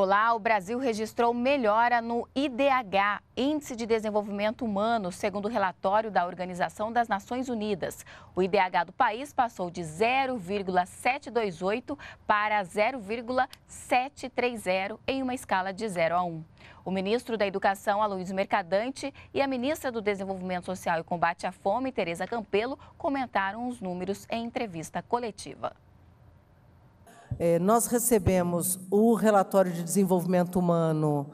Olá, o Brasil registrou melhora no IDH, Índice de Desenvolvimento Humano, segundo o relatório da Organização das Nações Unidas. O IDH do país passou de 0,728 para 0,730 em uma escala de 0 a 1. O ministro da Educação, Aloysio Mercadante, e a ministra do Desenvolvimento Social e Combate à Fome, Tereza Campelo, comentaram os números em entrevista coletiva. É, nós recebemos o relatório de desenvolvimento humano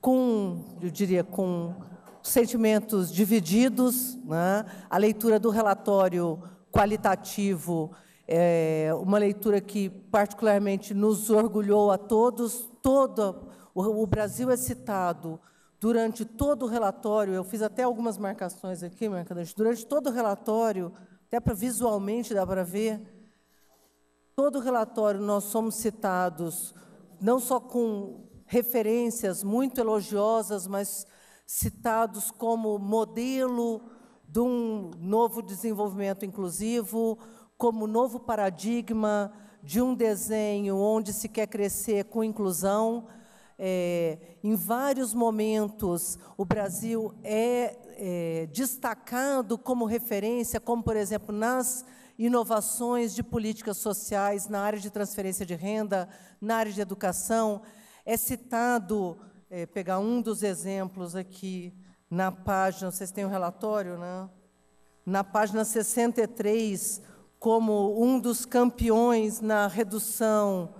com, eu diria, com sentimentos divididos, né? a leitura do relatório qualitativo, é, uma leitura que particularmente nos orgulhou a todos, todo o, o Brasil é citado durante todo o relatório, eu fiz até algumas marcações aqui, durante todo o relatório, até para visualmente dá para ver, todo relatório nós somos citados, não só com referências muito elogiosas, mas citados como modelo de um novo desenvolvimento inclusivo, como novo paradigma de um desenho onde se quer crescer com inclusão. É, em vários momentos, o Brasil é, é destacado como referência, como, por exemplo, nas inovações de políticas sociais na área de transferência de renda, na área de educação. É citado, é, pegar um dos exemplos aqui na página, vocês têm o um relatório, né? na página 63, como um dos campeões na redução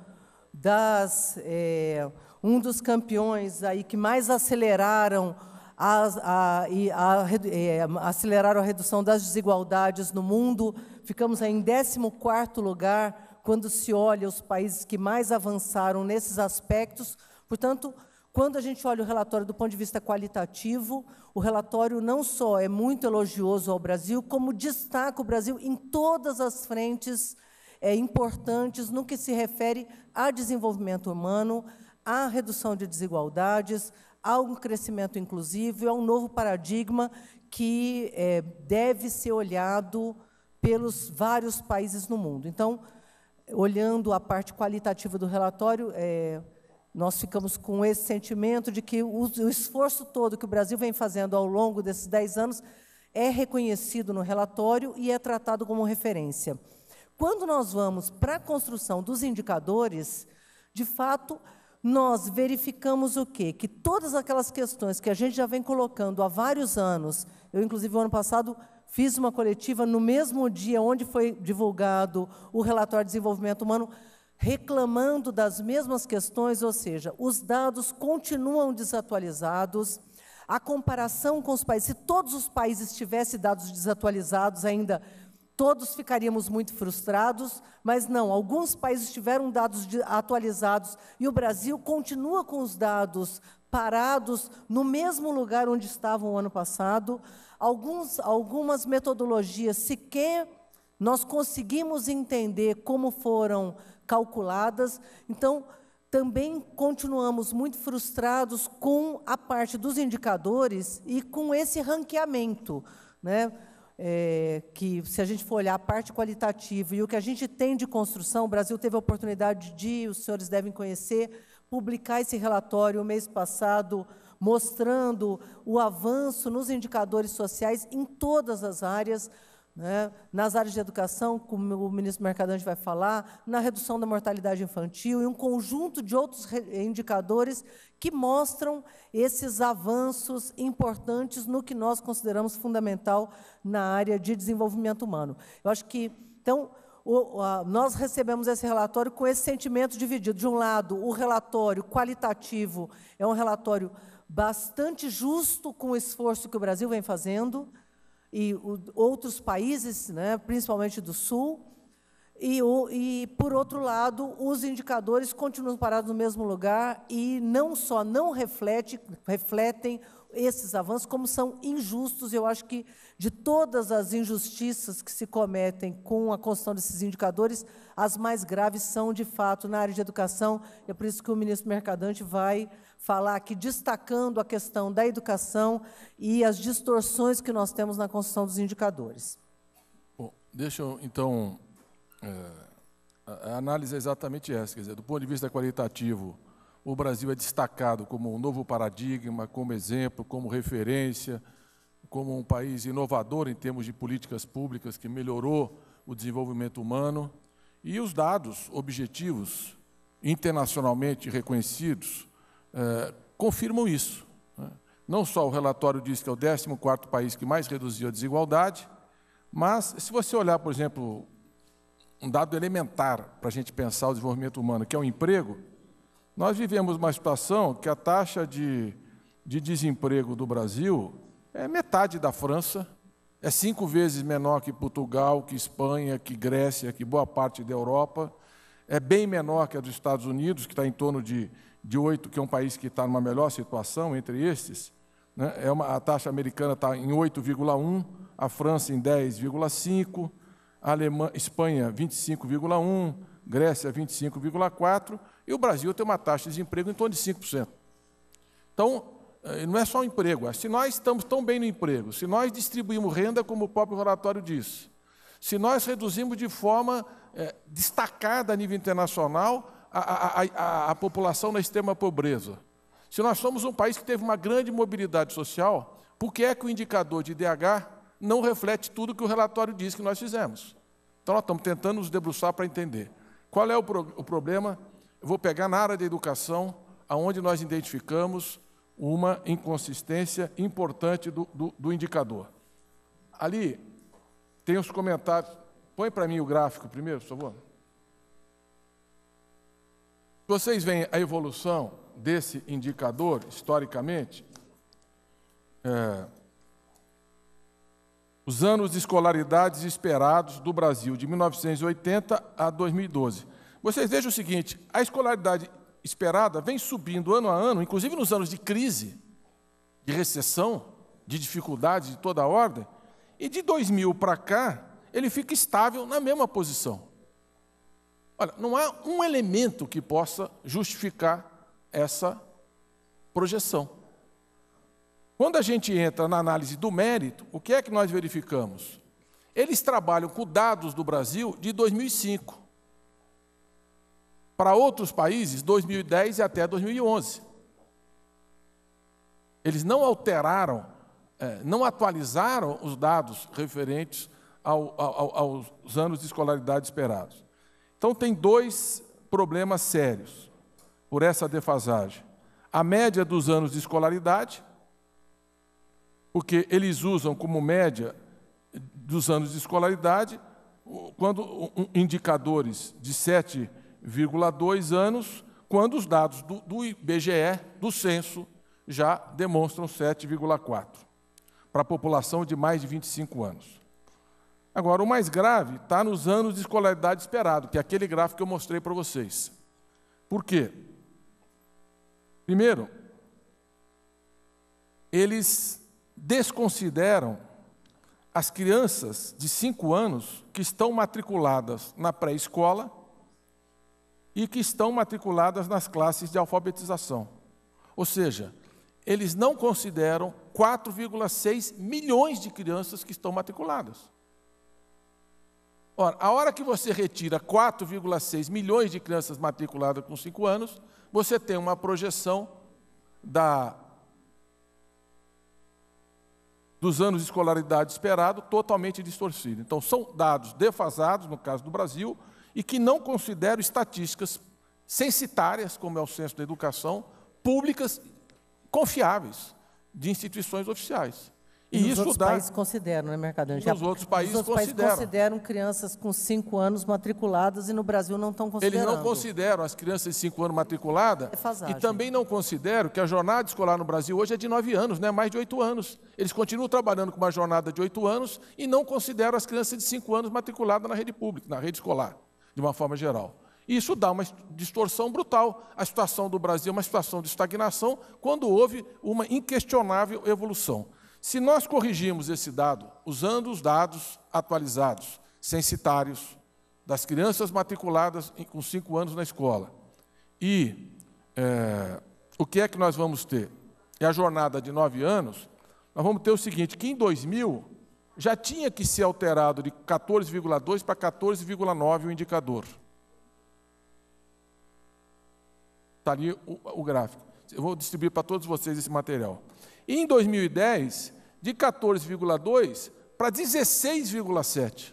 das. É, um dos campeões aí que mais aceleraram a, a, a, eh, aceleraram a redução das desigualdades no mundo. Ficamos em 14º lugar quando se olha os países que mais avançaram nesses aspectos. Portanto, quando a gente olha o relatório do ponto de vista qualitativo, o relatório não só é muito elogioso ao Brasil, como destaca o Brasil em todas as frentes é, importantes no que se refere a desenvolvimento humano, à redução de desigualdades, há um crescimento inclusivo, é um novo paradigma que é, deve ser olhado pelos vários países no mundo. Então, olhando a parte qualitativa do relatório, é, nós ficamos com esse sentimento de que o, o, esforço todo que o Brasil vem fazendo ao longo desses dez anos é reconhecido no relatório e é tratado como referência. Quando nós vamos para a construção dos indicadores, de fato, nós verificamos o quê? Que todas aquelas questões que a gente já vem colocando há vários anos, eu, inclusive, o ano passado, fiz uma coletiva no mesmo dia onde foi divulgado o relatório de desenvolvimento humano, reclamando das mesmas questões, ou seja, os dados continuam desatualizados, a comparação com os países, se todos os países tivessem dados desatualizados ainda todos ficaríamos muito frustrados, mas não, alguns países tiveram dados atualizados e o Brasil continua com os dados parados no mesmo lugar onde estavam o ano passado. Alguns, algumas metodologias sequer nós conseguimos entender como foram calculadas, então também continuamos muito frustrados com a parte dos indicadores e com esse ranqueamento. Né? é, que se a gente for olhar a parte qualitativa e o que a gente tem de construção, o Brasil teve a oportunidade de, os senhores devem conhecer, publicar esse relatório o mês passado, mostrando o avanço nos indicadores sociais em todas as áreas, né? nas áreas de educação, como o ministro Mercadante vai falar, na redução da mortalidade infantil e um conjunto de outros indicadores que mostram esses avanços importantes no que nós consideramos fundamental na área de desenvolvimento humano. Eu acho que, então, o, a, nós recebemos esse relatório com esse sentimento dividido. De um lado, o relatório qualitativo é um relatório bastante justo com o esforço que o Brasil vem fazendo, e o, outros países, né, principalmente do Sul, e, o, e, por outro lado, os indicadores continuam parados no mesmo lugar e não só não reflete, refletem esses avanços, como são injustos. Eu acho que de todas as injustiças que se cometem com a construção desses indicadores, as mais graves são, de fato, na área de educação. É por isso que o ministro Mercadante vai falar aqui, destacando a questão da educação e as distorções que nós temos na construção dos indicadores. Bom, deixa eu, então. É, a análise é exatamente essa, quer dizer, do ponto de vista qualitativo, o Brasil é destacado como um novo paradigma, como exemplo, como referência, como um país inovador em termos de políticas públicas que melhorou o desenvolvimento humano. E os dados objetivos internacionalmente reconhecidos eh, confirmam isso. Né? Não só o relatório diz que é o 14º país que mais reduziu a desigualdade, mas se você olhar, por exemplo, um dado elementar para a gente pensar o desenvolvimento humano, que é o emprego, nós vivemos uma situação que a taxa de, de desemprego do Brasil é metade da França, é cinco vezes menor que Portugal, que Espanha, que Grécia, que boa parte da Europa, é bem menor que a dos Estados Unidos, que está em torno de, de que é um país que está numa melhor situação entre estes. Né? É uma, a taxa americana está em 8,1, a França em 10,5, Alemanha, Espanha 25,1, Grécia 25,4 e o Brasil tem uma taxa de desemprego em torno de 5%. Então, eh, não é só o emprego. É, se nós estamos tão bem no emprego, se nós distribuímos renda, como o próprio relatório diz, se nós reduzimos de forma é, destacada a nível internacional a, a, a, a população na extrema pobreza, se nós somos um país que teve uma grande mobilidade social, por que é que o indicador de IDH não reflete tudo que o relatório diz que nós fizemos? Então, nós estamos tentando nos debruçar para entender. Qual é o, pro, o problema eu vou pegar na área da educação, aonde nós identificamos uma inconsistência importante do, do, do indicador. Ali tem os comentários. Põe para mim o gráfico primeiro, por favor. Vocês veem a evolução desse indicador historicamente? É, os anos de escolaridades esperados do Brasil de 1980 a 2012. Vocês vejam o seguinte: a escolaridade esperada vem subindo ano a ano, inclusive nos anos de crise, de recessão, de dificuldade de toda a ordem, e de 2000 para cá, ele fica estável na mesma posição. Olha, não há um elemento que possa justificar essa projeção. Quando a gente entra na análise do mérito, o que é que nós verificamos? Eles trabalham com dados do Brasil de 2005. Para outros países, 2010 e até 2011. Eles não alteraram, é, não atualizaram os dados referentes ao, ao, aos anos de escolaridade esperados. Então, tem dois problemas sérios por essa defasagem. A média dos anos de escolaridade, porque eles usam como média dos anos de escolaridade quando indicadores de sete 7,2 anos, quando os dados do, do IBGE, do censo, já demonstram 7,4 para a população de mais de 25 anos. Agora, o mais grave está nos anos de escolaridade esperado, que é aquele gráfico que eu mostrei para vocês. Por quê? Primeiro, eles desconsideram as crianças de 5 anos que estão matriculadas na pré-escola e que estão matriculadas nas classes de alfabetização. Ou seja, eles não consideram 4,6 milhões de crianças que estão matriculadas. Ora, a hora que você retira 4,6 milhões de crianças matriculadas com 5 anos, você tem uma projeção da dos anos de escolaridade esperado totalmente distorcida. Então, são dados defasados, no caso do Brasil, e que não considero estatísticas censitárias, como é o censo da educação, públicas confiáveis de instituições oficiais. E, e isso outros dá... países consideram, né, Mercadante? Nos Já... outros países nos outros consideram. Países consideram crianças com 5 anos matriculadas e no Brasil não estão considerando. Eles não consideram as crianças de 5 anos matriculadas é e também não consideram que a jornada escolar no Brasil hoje é de 9 anos, né, mais de 8 anos. Eles continuam trabalhando com uma jornada de 8 anos e não consideram as crianças de 5 anos matriculadas na rede pública, na rede escolar de uma forma geral. E isso dá uma distorção brutal. A situação do Brasil é uma situação de estagnação quando houve uma inquestionável evolução. Se nós corrigirmos esse dado, usando os dados atualizados, censitários, das crianças matriculadas com cinco anos na escola, e é, o que é que nós vamos ter? é a jornada de nove anos, nós vamos ter o seguinte, que em 2000, já tinha que ser alterado de 14,2 para 14,9 o indicador. Está ali o, o gráfico. Eu vou distribuir para todos vocês esse material. E em 2010, de 14,2 para 16,7.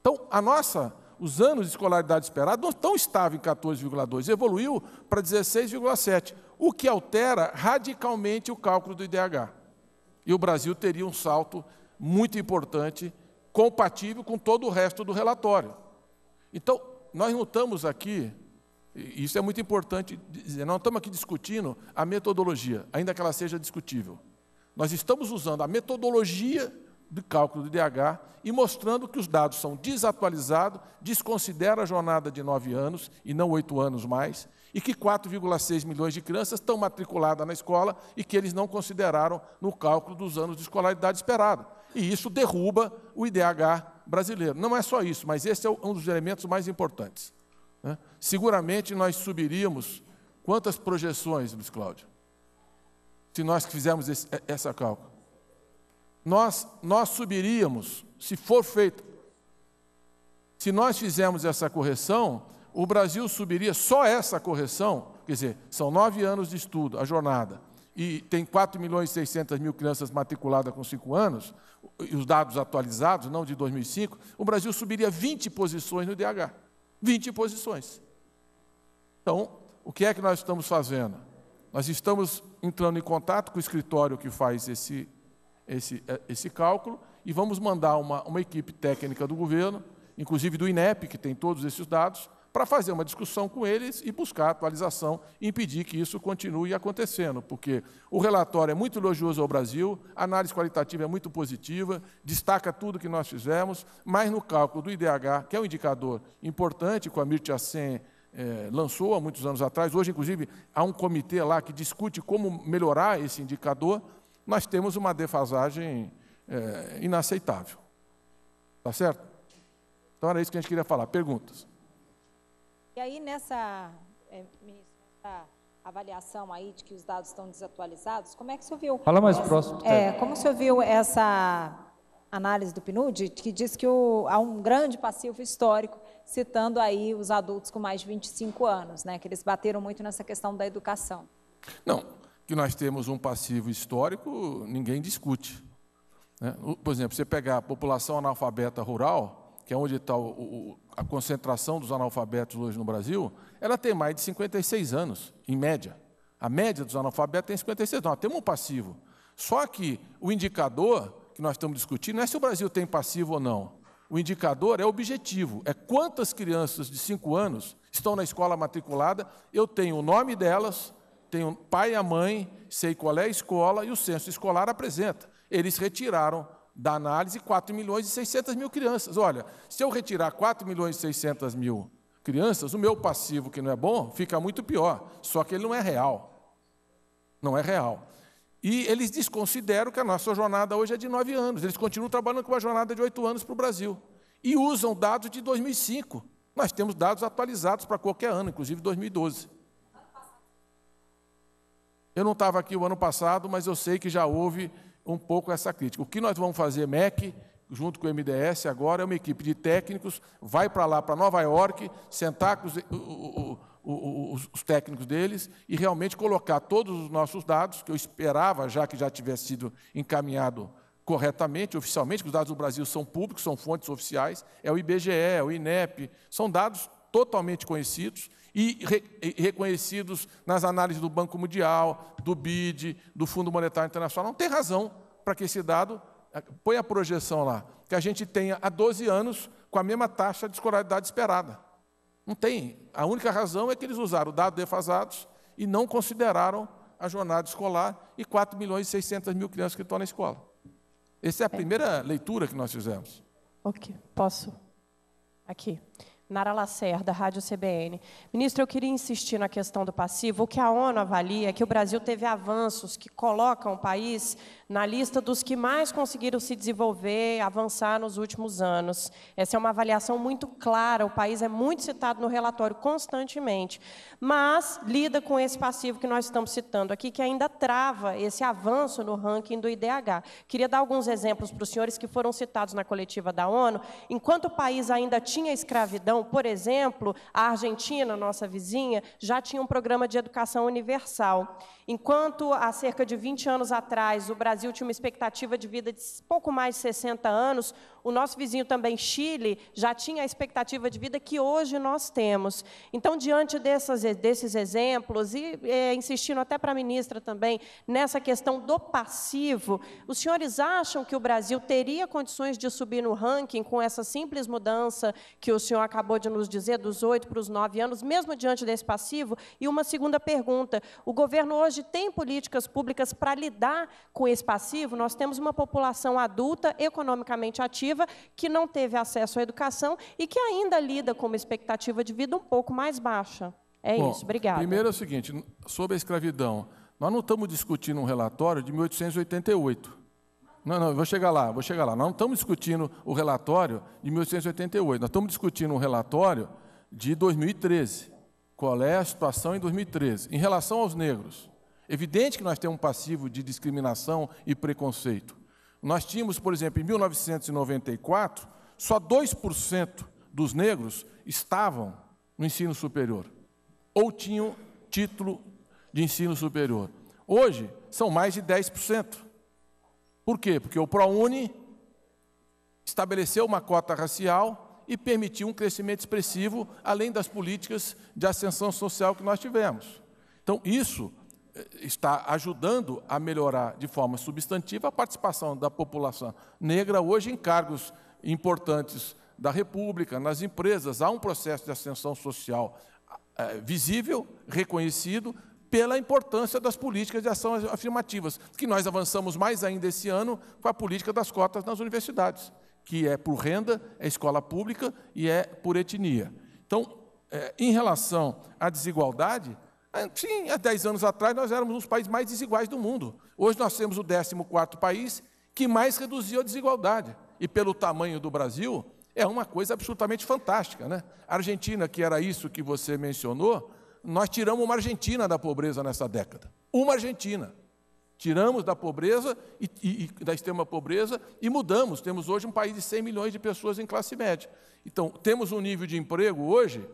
Então, a nossa, os anos de escolaridade esperada não estão estável em 14,2, evoluiu para 16,7, o que altera radicalmente o cálculo do IDH e o Brasil teria um salto muito importante, compatível com todo o resto do relatório. Então, nós não estamos aqui, isso é muito importante dizer, não estamos aqui discutindo a metodologia, ainda que ela seja discutível. Nós estamos usando a metodologia de cálculo do IDH e mostrando que os dados são desatualizados, desconsidera a jornada de nove anos e não oito anos mais, e que 4,6 milhões de crianças estão matriculadas na escola e que eles não consideraram no cálculo dos anos de escolaridade esperado. E isso derruba o IDH brasileiro. Não é só isso, mas esse é um dos elementos mais importantes. Né? Seguramente nós subiríamos quantas projeções, Luiz Cláudio? Se nós fizermos esse, é, essa cálculo. Nós, nós subiríamos, se for feito, se nós fizermos essa correção, o Brasil subiria só essa correção, quer dizer, são nove anos de estudo, a jornada, e tem 4 milhões e 600 mil crianças matriculadas com cinco anos, e os dados atualizados, não de 2005, o Brasil subiria 20 posições no DH, 20 posições. Então, o que é que nós estamos fazendo? Nós estamos entrando em contato com o escritório que faz esse, esse, é, esse cálculo e vamos mandar uma, uma equipe técnica do governo, inclusive do INEP, que tem todos esses dados, para fazer uma discussão com eles e buscar atualização e impedir que isso continue acontecendo, porque o relatório é muito elogioso ao Brasil, a análise qualitativa é muito positiva, destaca tudo que nós fizemos, mas no cálculo do IDH, que é um indicador importante, com a Mirtia Sen é, eh, lançou há muitos anos atrás, hoje, inclusive, há um comitê lá que discute como melhorar esse indicador, nós temos uma defasagem é, inaceitável. Tá certo? Então era isso que a gente queria falar. Perguntas? E aí nessa, é, ministro, nessa avaliação aí de que os dados estão desatualizados, como é que o senhor viu? Fala mais essa, próximo. É, como o senhor viu essa análise do PNUD, que diz que o, há um grande passivo histórico, citando aí os adultos com mais de 25 anos, né, que eles bateram muito nessa questão da educação. Não, que nós temos um passivo histórico, ninguém discute. Né? Por exemplo, você pegar a população analfabeta rural, que é onde está o, o a concentração dos analfabetos hoje no Brasil, ela tem mais de 56 anos, em média. A média dos analfabetos tem 56 anos. Nós temos um passivo. Só que o indicador que nós estamos discutindo não é se o Brasil tem passivo ou não. O indicador é objetivo, é quantas crianças de 5 anos estão na escola matriculada, eu tenho o nome delas, tenho pai e a mãe, sei qual é a escola e o censo escolar apresenta. Eles retiraram da análise 4 milhões e 600 mil crianças. Olha, se eu retirar 4 milhões e 600 mil crianças, o meu passivo, que não é bom, fica muito pior. Só que ele não é real. Não é real. E eles desconsideram que a nossa jornada hoje é de nove anos. Eles continuam trabalhando com uma jornada de oito anos para o Brasil. E usam dados de 2005. Nós temos dados atualizados para qualquer ano, inclusive 2012. Eu não estava aqui o ano passado, mas eu sei que já houve um pouco essa crítica. O que nós vamos fazer, MEC, junto com o MDS, agora é uma equipe de técnicos, vai para lá, para Nova York, sentar com os, os, os, técnicos deles e realmente colocar todos os nossos dados, que eu esperava já que já tivesse sido encaminhado corretamente, oficialmente, que os dados do Brasil são públicos, são fontes oficiais, é o IBGE, é o INEP, são dados totalmente conhecidos e, re, e reconhecidos nas análises do Banco Mundial, do BID, do Fundo Monetário Internacional. Não tem razão para que esse dado, eh, põe a projeção lá, que a gente tenha há 12 anos com a mesma taxa de escolaridade esperada. Não tem. A única razão é que eles usaram dados defasados e não consideraram a jornada escolar e 4 milhões e 600 mil crianças que estão na escola. Essa é a é. primeira leitura que nós fizemos. Ok, posso. Aqui. Nara Lacerda, Rádio CBN. Ministro, eu queria insistir na questão do passivo. O que a ONU avalia é que o Brasil teve avanços que colocam o país na lista dos que mais conseguiram se desenvolver, avançar nos últimos anos. Essa é uma avaliação muito clara, o país é muito citado no relatório constantemente, mas lida com esse passivo que nós estamos citando aqui, que ainda trava esse avanço no ranking do IDH. Queria dar alguns exemplos para os senhores que foram citados na coletiva da ONU. Enquanto o país ainda tinha escravidão, educação. Por exemplo, a Argentina, nossa vizinha, já tinha um programa de educação universal. Enquanto há cerca de 20 anos atrás o Brasil tinha uma expectativa de vida de pouco mais de 60 anos, o nosso vizinho também, Chile, já tinha a expectativa de vida que hoje nós temos. Então, diante dessas, desses exemplos, e é, insistindo até para a ministra também, nessa questão do passivo, os senhores acham que o Brasil teria condições de subir no ranking com essa simples mudança que o senhor acabou de nos dizer, dos oito para os nove anos, mesmo diante desse passivo? E uma segunda pergunta: o governo hoje tem políticas públicas para lidar com esse passivo? Nós temos uma população adulta, economicamente ativa, que não teve acesso à educação e que ainda lida com uma expectativa de vida um pouco mais baixa. É Bom, isso, obrigado. Primeiro é o seguinte, sobre a escravidão, nós não estamos discutindo um relatório de 1888. Não, não, vou chegar lá, vou chegar lá. Nós não estamos discutindo o relatório de 1888, nós estamos discutindo um relatório de 2013. Qual é a situação em 2013? Em relação aos negros, evidente que nós temos um passivo de discriminação e preconceito. Nós tínhamos, por exemplo, em 1994, só 2% dos negros estavam no ensino superior ou tinham título de ensino superior. Hoje, são mais de 10%. Por quê? Porque o ProUni estabeleceu uma cota racial e permitiu um crescimento expressivo, além das políticas de ascensão social que nós tivemos. Então, isso está ajudando a melhorar de forma substantiva a participação da população negra hoje em cargos importantes da República, nas empresas. Há um processo de ascensão social é, visível, reconhecido, pela importância das políticas de ação afirmativas, que nós avançamos mais ainda esse ano com a política das cotas nas universidades, que é por renda, é escola pública e é por etnia. Então, é, em relação à desigualdade, ah, sim, há 10 anos atrás nós éramos um dos países mais desiguais do mundo. Hoje nós temos o 14 país que mais reduziu a desigualdade. E pelo tamanho do Brasil, é uma coisa absolutamente fantástica. Né? A Argentina, que era isso que você mencionou, nós tiramos uma Argentina da pobreza nessa década. Uma Argentina. Tiramos da pobreza, e, e, e da extrema pobreza, e mudamos. Temos hoje um país de 100 milhões de pessoas em classe média. Então, temos um nível de emprego hoje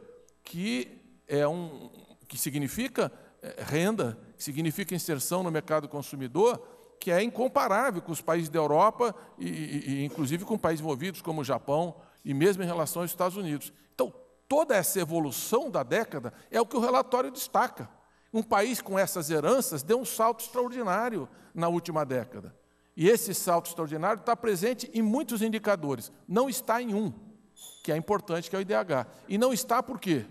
que é um, que significa eh, renda, que significa inserção no mercado consumidor, que é incomparável com os países da Europa e, e, e inclusive com países envolvidos como o Japão e mesmo em relação aos Estados Unidos. Então, toda essa evolução da década é o que o relatório destaca. Um país com essas heranças deu um salto extraordinário na última década. E esse salto extraordinário está presente em muitos indicadores, não está em um, que é importante, que é o IDH. E não está por quê?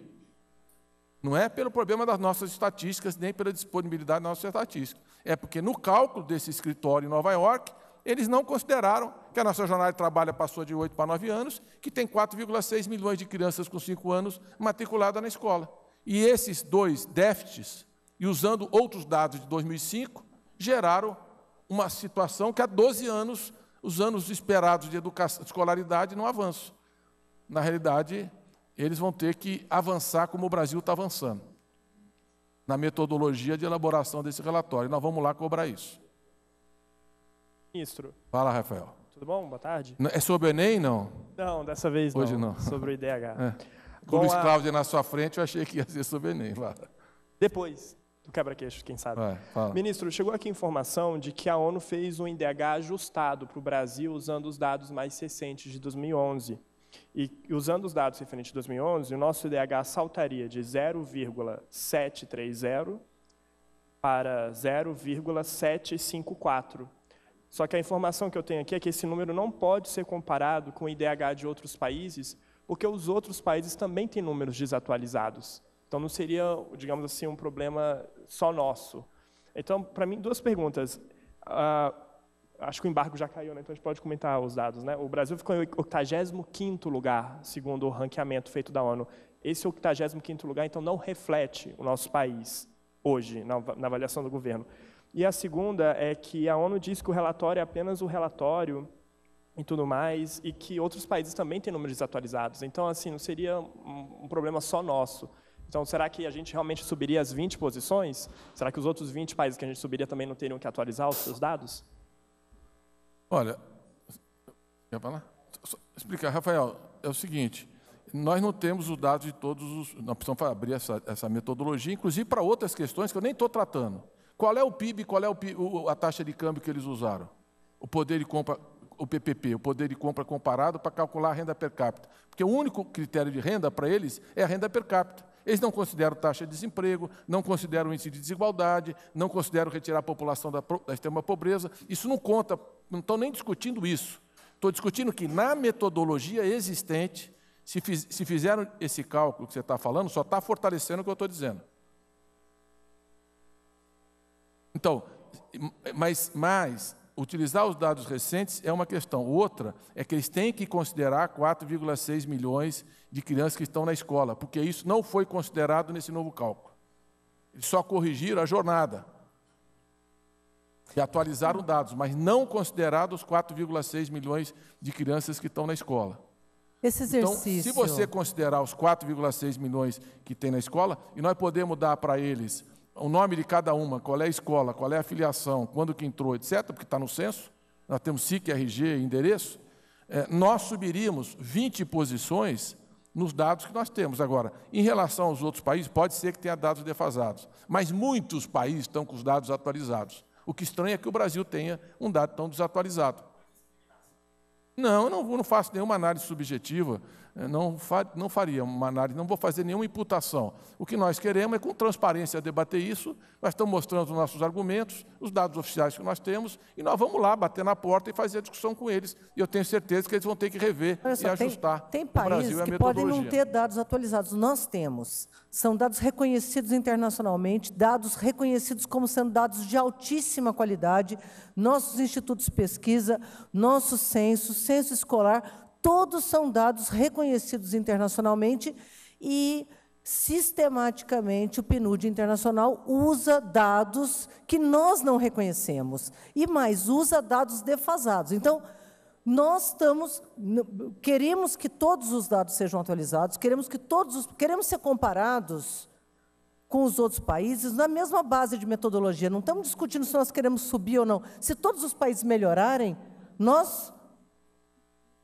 Não é pelo problema das nossas estatísticas, nem pela disponibilidade das nossas estatísticas. É porque no cálculo desse escritório em Nova York, eles não consideraram que a nossa jornada de trabalho passou de 8 para 9 anos, que tem 4,6 milhões de crianças com 5 anos matriculadas na escola. E esses dois déficits, e usando outros dados de 2005, geraram uma situação que há 12 anos, os anos esperados de, educação, de escolaridade, não avançam. Na realidade, eles vão ter que avançar como o Brasil está avançando, na metodologia de elaboração desse relatório. Nós vamos lá cobrar isso. Ministro. Fala, Rafael. Tudo bom? Boa tarde. É sobre o Enem, não? Não, dessa vez não. Hoje não. Sobre o IDH. É. Com o Luiz a... Cláudio na sua frente, eu achei que ia ser sobre o Enem. Depois do quebra-queixo, quem sabe. Vai, Ministro, chegou aqui informação de que a ONU fez um IDH ajustado para o Brasil usando os dados mais recentes de 2011. E usando os dados referentes a 2011, o nosso IDH saltaria de 0,730 para 0,754. Só que a informação que eu tenho aqui é que esse número não pode ser comparado com o IDH de outros países, porque os outros países também têm números desatualizados. Então não seria, digamos assim, um problema só nosso. Então, para mim, duas perguntas. Uh, Acho que o embargo já caiu, né? então a gente pode comentar os dados. Né? O Brasil ficou em 85 lugar, segundo o ranqueamento feito da ONU. Esse 85 lugar, então, não reflete o nosso país hoje, na, na avaliação do governo. E a segunda é que a ONU diz que o relatório é apenas o relatório e tudo mais, e que outros países também têm números atualizados. Então, assim, não seria um, um problema só nosso. Então, será que a gente realmente subiria as 20 posições? Será que os outros 20 países que a gente subiria também não teriam que atualizar os seus dados? Olha, quer falar? Só explicar, Rafael, é o seguinte, nós não temos os dados de todos os. Nós precisamos abrir essa, essa metodologia, inclusive para outras questões que eu nem estou tratando. Qual é o PIB, qual é o PIB, a taxa de câmbio que eles usaram? O poder de compra, o PPP, o poder de compra comparado para calcular a renda per capita. Porque o único critério de renda para eles é a renda per capita. Eles não consideram taxa de desemprego, não consideram índice de desigualdade, não consideram retirar a população da, da extrema pobreza. Isso não conta, não estou nem discutindo isso. Estou discutindo que na metodologia existente, se, fiz, se fizeram esse cálculo que você está falando, só está fortalecendo o que eu estou dizendo. Então, mas, mas utilizar os dados recentes é uma questão. Outra é que eles têm que considerar 4,6 milhões de crianças que estão na escola, porque isso não foi considerado nesse novo cálculo. Eles só corrigiram a jornada e atualizaram dados, mas não consideraram os 4,6 milhões de crianças que estão na escola. Esse exercício. Então, se você considerar os 4,6 milhões que tem na escola, e nós podemos dar para eles o nome de cada uma, qual é a escola, qual é a filiação, quando que entrou, etc., porque está no censo, nós temos SIC, RG, endereço, é, nós subiríamos 20 posições nos dados que nós temos. Agora, em relação aos outros países, pode ser que tenha dados defasados, mas muitos países estão com os dados atualizados. O que estranha é que o Brasil tenha um dado tão desatualizado. Não, eu não, não faço nenhuma análise subjetiva não, não faria uma análise, não vou fazer nenhuma imputação. O que nós queremos é, com transparência, debater isso. Nós estamos mostrando os nossos argumentos, os dados oficiais que nós temos, e nós vamos lá bater na porta e fazer a discussão com eles. E eu tenho certeza que eles vão ter que rever só, e ajustar. Tem, tem é países que podem não ter dados atualizados. Nós temos. São dados reconhecidos internacionalmente, dados reconhecidos como sendo dados de altíssima qualidade. Nossos institutos de pesquisa, nosso censo, censo escolar todos são dados reconhecidos internacionalmente e sistematicamente o PNUD internacional usa dados que nós não reconhecemos e mais usa dados defasados. Então, nós estamos queremos que todos os dados sejam atualizados, queremos que todos os, queremos ser comparados com os outros países na mesma base de metodologia. Não estamos discutindo se nós queremos subir ou não. Se todos os países melhorarem, nós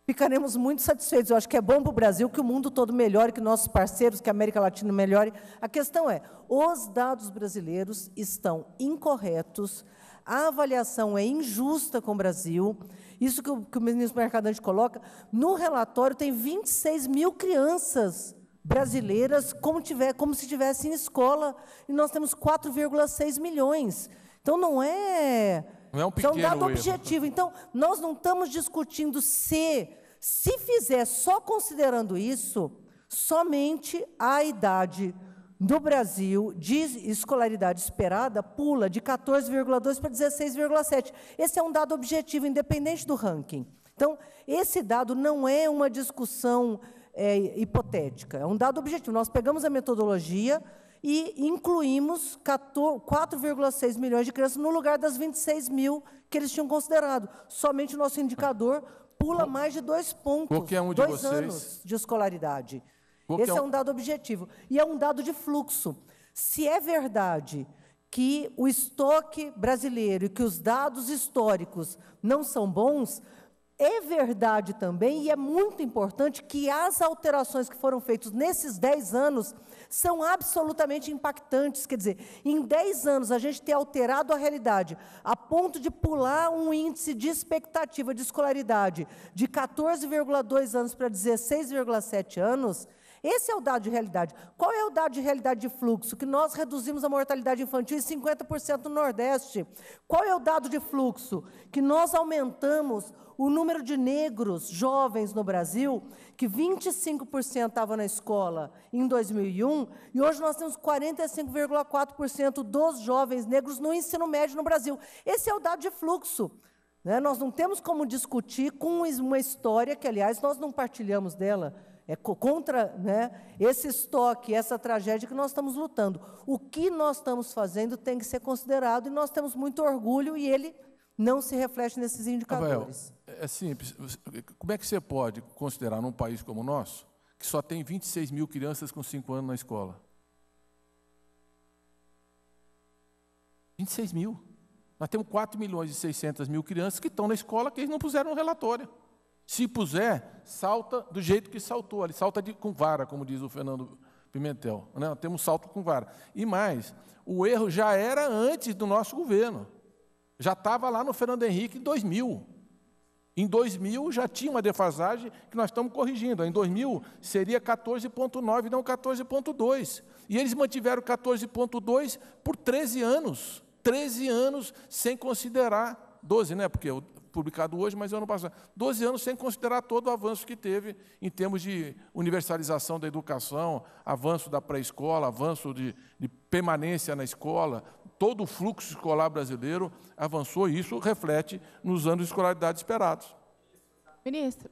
ficaremos muito satisfeitos. Eu acho que é bom para o Brasil que o mundo todo melhore, que nossos parceiros, que a América Latina melhore. A questão é: os dados brasileiros estão incorretos, a avaliação é injusta com o Brasil. Isso que o, que o ministro Mercadante coloca, no relatório tem 26 mil crianças brasileiras como, tiver, como se estivessem em escola, e nós temos 4,6 milhões. Então, não é não é um pequeno dado erro. objetivo. Então, nós não estamos discutindo se. Se fizer só considerando isso, somente a idade do Brasil de escolaridade esperada pula de 14,2 para 16,7. Esse é um dado objetivo, independente do ranking. Então, esse dado não é uma discussão é, hipotética, é um dado objetivo. Nós pegamos a metodologia, e incluímos 4,6 milhões de crianças no lugar das 26 mil que eles tinham considerado. Somente o nosso indicador pula mais de dois pontos, Qualquer é um de dois vocês... anos de escolaridade. Qualquer Esse é, é um dado objetivo. E é um dado de fluxo. Se é verdade que o estoque brasileiro e que os dados históricos não são bons, é verdade também, e é muito importante, que as alterações que foram feitas nesses 10 anos são absolutamente impactantes. Quer dizer, em 10 anos a gente ter alterado a realidade a ponto de pular um índice de expectativa de escolaridade de 14,2 anos para 16,7 anos esse é o dado de realidade. Qual é o dado de realidade de fluxo? Que nós reduzimos a mortalidade infantil em 50% no Nordeste. Qual é o dado de fluxo? Que nós aumentamos o número de negros jovens no Brasil, que 25% estavam na escola em 2001, e hoje nós temos 45,4% dos jovens negros no ensino médio no Brasil. Esse é o dado de fluxo. Né? Nós não temos como discutir com uma história que, aliás, nós não partilhamos dela é contra né, esse estoque, essa tragédia que nós estamos lutando. O que nós estamos fazendo tem que ser considerado e nós temos muito orgulho e ele não se reflete nesses indicadores. Rafael, é, é simples. Como é que você pode considerar num país como o nosso, que só tem 26 mil crianças com 5 anos na escola? 26 mil. Nós temos 4 milhões e 600 mil crianças que estão na escola que eles não puseram no relatório. Se puser, salta do jeito que saltou. Ele salta de, com vara, como diz o Fernando Pimentel. Né? Temos salto com vara. E mais, o erro já era antes do nosso governo. Já estava lá no Fernando Henrique em 2000. Em 2000 já tinha uma defasagem que nós estamos corrigindo. Em 2000 seria 14,9, não 14,2. E eles mantiveram 14,2 por 13 anos. 13 anos sem considerar 12, né? Porque publicado hoje, mas ano passado. doze anos sem considerar todo o avanço que teve em termos de universalização da educação, avanço da pré-escola, avanço de, de permanência na escola, todo o fluxo escolar brasileiro avançou e isso reflete nos anos de escolaridade esperados. Ministro.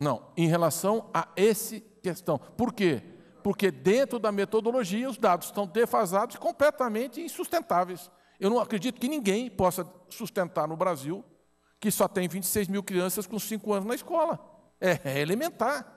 Não, em relação a essa questão. Por quê? Porque dentro da metodologia os dados estão defasados e completamente insustentáveis. Eu não acredito que ninguém possa sustentar no Brasil que só tem 26 mil crianças com 5 anos na escola. É, é elementar.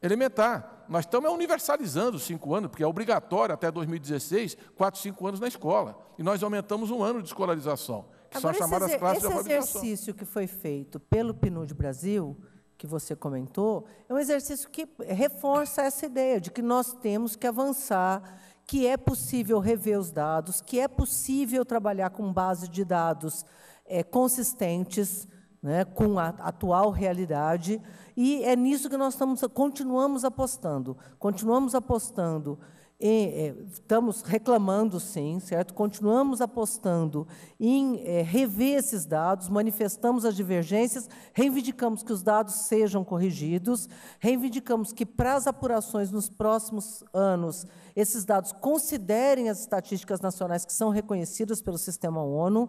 Elementar. Nós estamos universalizando os 5 anos, porque é obrigatório até 2016, 4, 5 anos na escola. E nós aumentamos um ano de escolarização, que Agora, são chamadas esse, classes esse de Esse exercício que foi feito pelo PNUD Brasil, que você comentou, é um exercício que reforça essa ideia de que nós temos que avançar que é possível rever os dados, que é possível trabalhar com base de dados é, consistentes né, com a atual realidade. E é nisso que nós estamos, continuamos apostando. Continuamos apostando eh, estamos reclamando, sim, certo? Continuamos apostando em eh, rever esses dados, manifestamos as divergências, reivindicamos que os dados sejam corrigidos, reivindicamos que para as apurações nos próximos anos esses dados considerem as estatísticas nacionais que são reconhecidas pelo sistema ONU.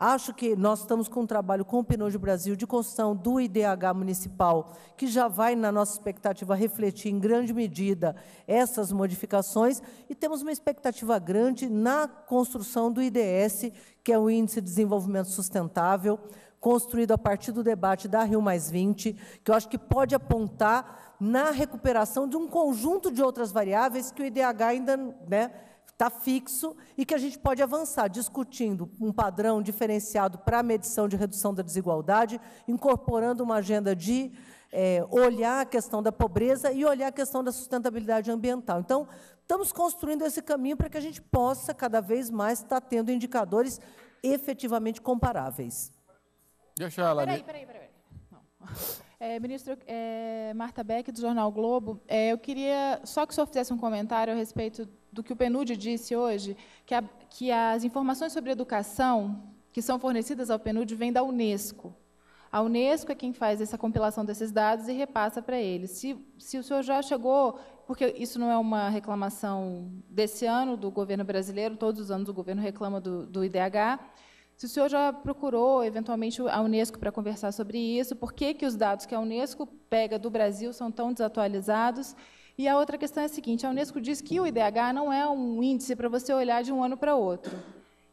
Acho que nós estamos com um trabalho com o Pinojo Brasil de construção do IDH municipal, que já vai, na nossa expectativa, refletir em grande medida essas modificações, e temos uma expectativa grande na construção do IDS, que é o Índice de Desenvolvimento Sustentável, construído a partir do debate da Rio Mais 20, que eu acho que pode apontar na recuperação de um conjunto de outras variáveis que o IDH ainda né, está fixo e que a gente pode avançar discutindo um padrão diferenciado para a medição de redução da desigualdade, incorporando uma agenda de é, olhar a questão da pobreza e olhar a questão da sustentabilidade ambiental. Então, estamos construindo esse caminho para que a gente possa cada vez mais estar tá tendo indicadores efetivamente comparáveis. Deixa ela ali. Peraí, peraí, peraí. Não. É, ministro é, Marta Beck, do Jornal Globo, é, eu queria só que o senhor fizesse um comentário a respeito do que o PNUD disse hoje, que, a, que as informações sobre educação que são fornecidas ao PNUD vêm da Unesco. A Unesco é quem faz essa compilação desses dados e repassa para eles. Se, se o senhor já chegou, porque isso não é uma reclamação desse ano do governo brasileiro, todos os anos o governo reclama do, do IDH, se o senhor já procurou, eventualmente, a Unesco para conversar sobre isso, por que, que os dados que a Unesco pega do Brasil são tão desatualizados? E a outra questão é a seguinte, a Unesco diz que o IDH não é um índice para você olhar de um ano para outro.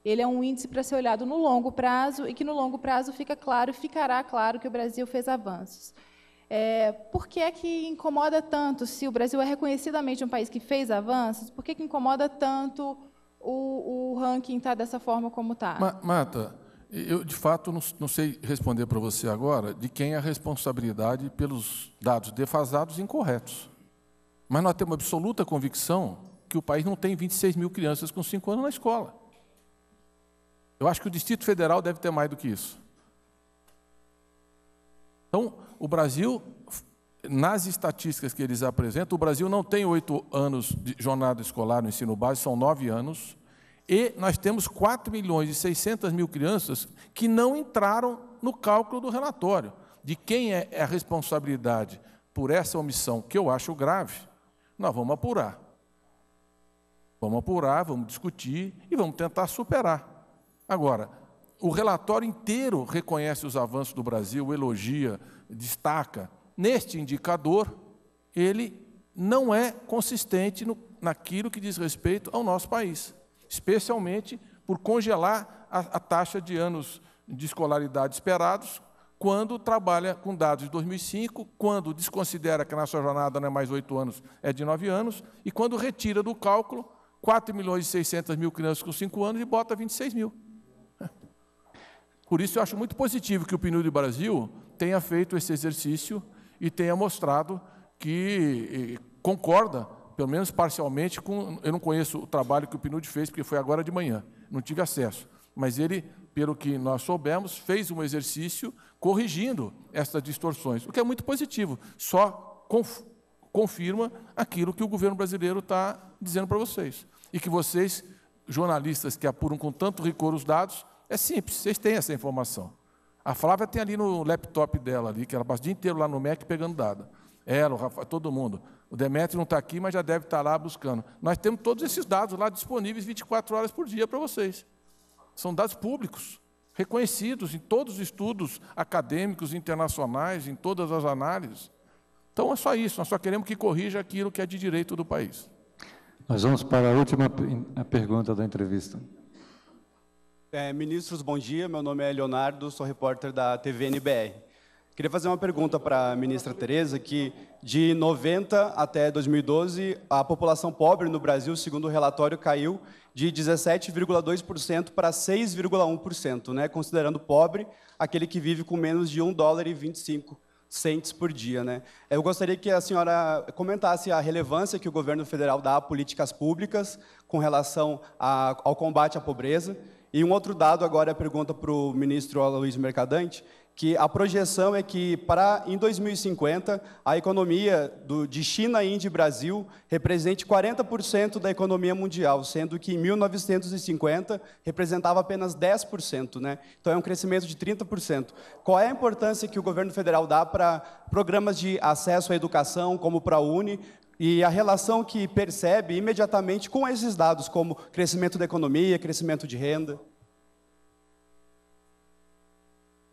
Ele é um índice para ser olhado no longo prazo e que no longo prazo fica claro, ficará claro que o Brasil fez avanços. É, por que é que incomoda tanto, se o Brasil é reconhecidamente um país que fez avanços, por que, que incomoda tanto o, o ranking está dessa forma como está? Ma Mata, eu de fato não, não sei responder para você agora de quem é a responsabilidade pelos dados defasados e incorretos. Mas nós temos absoluta convicção que o país não tem 26 mil crianças com 5 anos na escola. Eu acho que o Distrito Federal deve ter mais do que isso. Então, o Brasil nas estatísticas que eles apresentam, o Brasil não tem oito anos de jornada escolar no ensino básico, são nove anos, e nós temos 4 milhões e 600 mil crianças que não entraram no cálculo do relatório. De quem é, é a responsabilidade por essa omissão, que eu acho grave, nós vamos apurar. Vamos apurar, vamos discutir e vamos tentar superar. Agora, o relatório inteiro reconhece os avanços do Brasil, elogia, destaca, neste indicador, ele não é consistente no, naquilo que diz respeito ao nosso país, especialmente por congelar a, a taxa de anos de escolaridade esperados, quando trabalha com dados de 2005, quando desconsidera que a nossa jornada não é mais oito anos, é de nove anos, e quando retira do cálculo 4 milhões e 600 mil crianças com cinco anos e bota 26 mil. Por isso, eu acho muito positivo que o PNUD Brasil tenha feito esse exercício e tenha mostrado que concorda, pelo menos parcialmente, com. Eu não conheço o trabalho que o PNUD fez, porque foi agora de manhã, não tive acesso. Mas ele, pelo que nós soubemos, fez um exercício corrigindo essas distorções, o que é muito positivo, só confirma aquilo que o governo brasileiro está dizendo para vocês. E que vocês, jornalistas que apuram com tanto rigor os dados, é simples, vocês têm essa informação. A Flávia tem ali no laptop dela ali, que ela passa o dia inteiro lá no Mac pegando dados. Ela, o Rafa, todo mundo. O Demetrio não está aqui, mas já deve estar tá lá buscando. Nós temos todos esses dados lá disponíveis 24 horas por dia para vocês. São dados públicos, reconhecidos em todos os estudos acadêmicos internacionais, em todas as análises. Então é só isso, nós só queremos que corrija aquilo que é de direito do país. Nós vamos para a última pergunta da entrevista. É, ministros, bom dia. Meu nome é Leonardo, sou repórter da TVNBR. Queria fazer uma pergunta para a ministra Tereza, que de 90 até 2012, a população pobre no Brasil, segundo o relatório, caiu de 17,2% para 6,1%, né? considerando pobre aquele que vive com menos de 1 dólar e 25 centes por dia. Né? Eu gostaria que a senhora comentasse a relevância que o governo federal dá a políticas públicas com relação a, ao combate à pobreza, e um outro dado agora é a pergunta para o ministro Aloysio Mercadante, que a projeção é que para em 2050 a economia do, de China, Índia e Brasil represente 40% da economia mundial, sendo que em 1950 representava apenas 10%, né? Então é um crescimento de 30%. Qual é a importância que o governo federal dá para programas de acesso à educação, como para a Uni, e a relação que percebe imediatamente com esses dados, como crescimento da economia, crescimento de renda.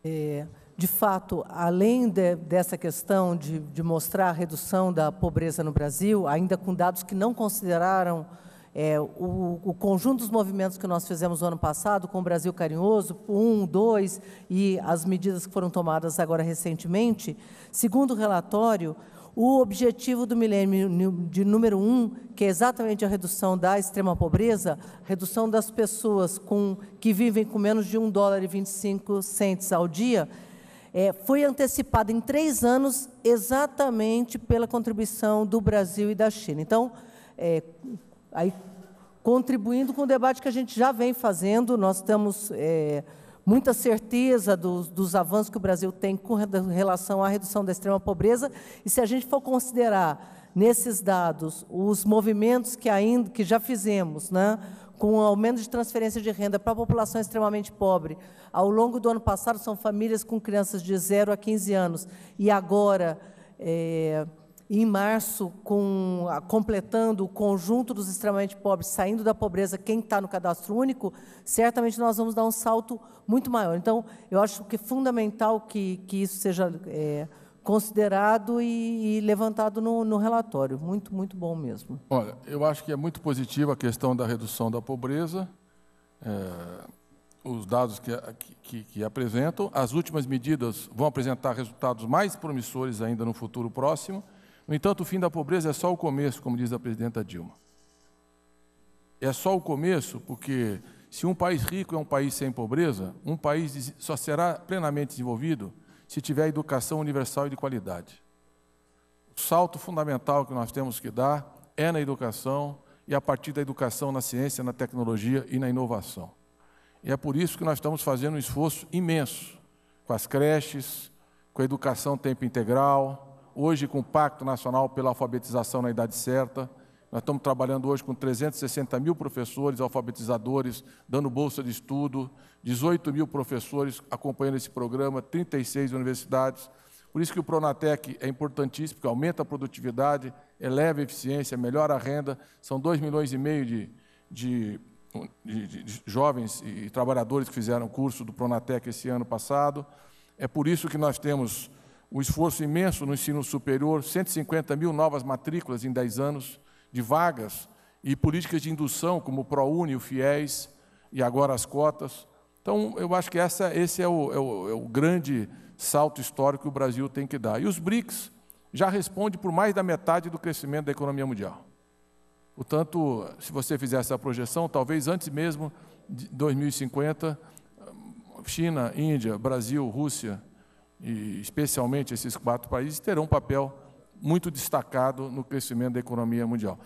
É, de fato, além de, dessa questão de, de, mostrar a redução da pobreza no Brasil, ainda com dados que não consideraram é, o, o, conjunto dos movimentos que nós fizemos no ano passado, com o Brasil Carinhoso, um, dois, e as medidas que foram tomadas agora recentemente, segundo o relatório, o objetivo do milênio de número um, que é exatamente a redução da extrema pobreza, redução das pessoas com, que vivem com menos de 1 dólar e 25 centes ao dia, é, foi antecipado em três anos exatamente pela contribuição do Brasil e da China. Então, é, aí, contribuindo com o debate que a gente já vem fazendo, nós estamos... É, muita certeza dos, dos avanços que o Brasil tem com relação à redução da extrema pobreza. E se a gente for considerar nesses dados os movimentos que ainda que já fizemos, né, com o aumento de transferência de renda para a população extremamente pobre, ao longo do ano passado são famílias com crianças de 0 a 15 anos e agora é, em março, com, completando o conjunto dos extremamente pobres saindo da pobreza, quem está no cadastro único, certamente nós vamos dar um salto muito maior. Então, eu acho que é fundamental que, que isso seja é, considerado e, e levantado no, no, relatório. Muito, muito bom mesmo. Olha, eu acho que é muito positiva a questão da redução da pobreza. É os dados que, que, que, apresentam. As últimas medidas vão apresentar resultados mais promissores ainda no futuro próximo. No entanto, o fim da pobreza é só o começo, como diz a presidenta Dilma. É só o começo, porque se um país rico é um país sem pobreza, um país só será plenamente desenvolvido se tiver educação universal e de qualidade. O salto fundamental que nós temos que dar é na educação e a partir da educação na ciência, na tecnologia e na inovação. E é por isso que nós estamos fazendo um esforço imenso com as creches, com a educação tempo integral, hoje com o Pacto Nacional pela Alfabetização na Idade Certa. Nós estamos trabalhando hoje com 360 mil professores alfabetizadores, dando bolsa de estudo, 18 mil professores acompanhando esse programa, 36 universidades. Por isso que o Pronatec é importantíssimo, porque aumenta a produtividade, eleva a eficiência, melhora a renda. São 2 milhões e meio de, de, de, de jovens e trabalhadores que fizeram curso do Pronatec esse ano passado. É por isso que nós temos o esforço imenso no ensino superior, 150 mil novas matrículas em 10 anos de vagas e políticas de indução como o ProUni, o FIES e agora as cotas. Então, eu acho que essa, esse é o, é, o, é o, grande salto histórico que o Brasil tem que dar. E os BRICS já respondem por mais da metade do crescimento da economia mundial. Portanto, se você fizer essa projeção, talvez antes mesmo de 2050, China, Índia, Brasil, Rússia, e especialmente esses quatro países, terão um papel muito destacado no crescimento da economia mundial.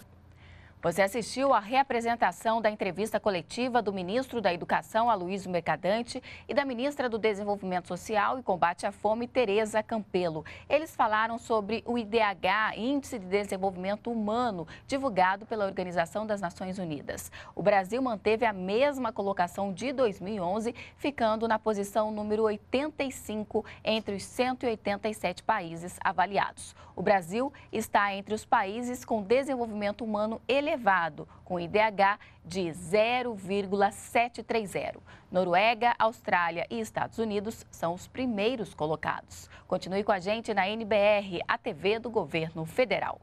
Você assistiu à reapresentação da entrevista coletiva do ministro da Educação, Aloysio Mercadante, e da ministra do Desenvolvimento Social e Combate à Fome, Tereza Campelo. Eles falaram sobre o IDH, Índice de Desenvolvimento Humano, divulgado pela Organização das Nações Unidas. O Brasil manteve a mesma colocação de 2011, ficando na posição número 85 entre os 187 países avaliados. O Brasil está entre os países com desenvolvimento humano elevado, com IDH de 0,730. Noruega, Austrália e Estados Unidos são os primeiros colocados. Continue com a gente na NBR, a TV do Governo Federal.